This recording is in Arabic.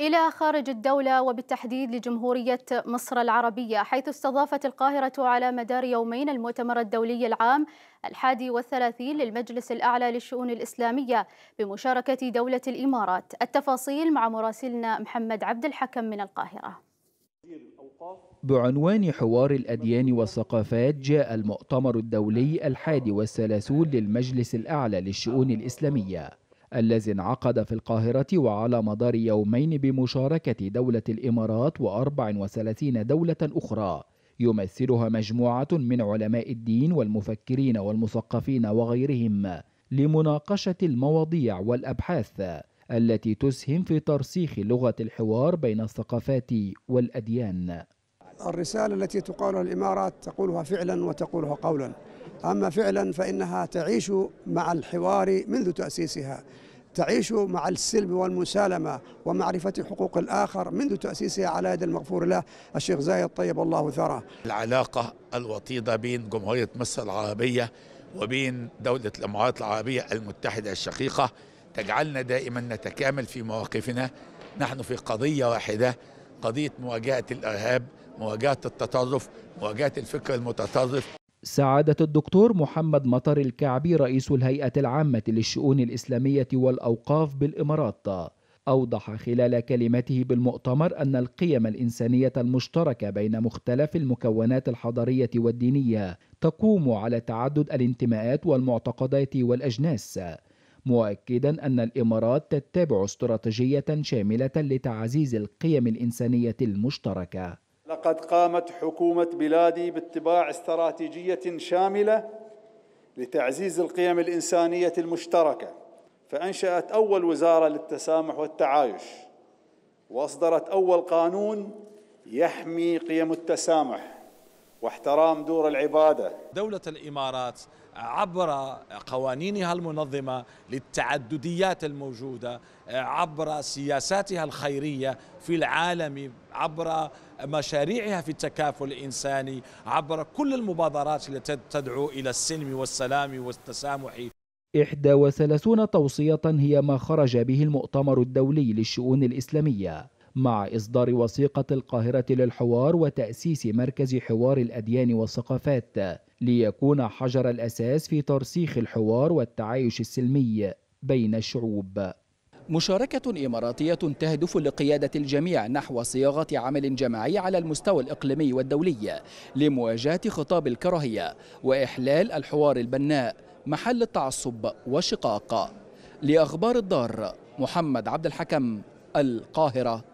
إلى خارج الدولة وبالتحديد لجمهورية مصر العربية حيث استضافت القاهرة على مدار يومين المؤتمر الدولي العام الحادي والثلاثين للمجلس الأعلى للشؤون الإسلامية بمشاركة دولة الإمارات التفاصيل مع مراسلنا محمد عبد الحكم من القاهرة بعنوان حوار الأديان والثقافات جاء المؤتمر الدولي الحادي والثلاثون للمجلس الأعلى للشؤون الإسلامية الذي انعقد في القاهرة وعلى مدار يومين بمشاركة دولة الإمارات و34 دولة أخرى يمثلها مجموعة من علماء الدين والمفكرين والمثقفين وغيرهم لمناقشة المواضيع والأبحاث التي تسهم في ترسيخ لغة الحوار بين الثقافات والأديان الرسالة التي تقال الإمارات تقولها فعلا وتقولها قولا أما فعلا فإنها تعيش مع الحوار منذ تأسيسها تعيش مع السلم والمسالمة ومعرفة حقوق الآخر منذ تأسيسها على يد المغفور له الشيخ زايد طيب الله ثراه العلاقة الوطيدة بين جمهورية مصر العربية وبين دولة الإمارات العربية المتحدة الشقيقة تجعلنا دائما نتكامل في مواقفنا نحن في قضية واحدة قضية مواجهة الإرهاب مواجهة التطرف مواجهة الفكر المتطرف سعادة الدكتور محمد مطر الكعبي رئيس الهيئة العامة للشؤون الإسلامية والأوقاف بالإمارات أوضح خلال كلمته بالمؤتمر أن القيم الإنسانية المشتركة بين مختلف المكونات الحضارية والدينية تقوم على تعدد الانتماءات والمعتقدات والأجناس مؤكدا أن الإمارات تتبع استراتيجية شاملة لتعزيز القيم الإنسانية المشتركة لقد قامت حكومة بلادي باتباع استراتيجية شاملة لتعزيز القيم الإنسانية المشتركة فأنشأت أول وزارة للتسامح والتعايش وأصدرت أول قانون يحمي قيم التسامح واحترام دور العبادة دولة الإمارات عبر قوانينها المنظمة للتعدديات الموجودة عبر سياساتها الخيرية في العالم عبر مشاريعها في التكافل الإنساني عبر كل المبادرات التي تدعو إلى السلم والسلام والتسامح 31 توصية هي ما خرج به المؤتمر الدولي للشؤون الإسلامية مع إصدار وثيقة القاهرة للحوار وتأسيس مركز حوار الأديان والثقافات ليكون حجر الأساس في ترسيخ الحوار والتعايش السلمي بين الشعوب مشاركة إماراتية تهدف لقيادة الجميع نحو صياغة عمل جماعي على المستوى الإقليمي والدولي لمواجهة خطاب الكراهية وإحلال الحوار البناء محل التعصب والشقاق لأخبار الدار محمد عبد الحكم القاهرة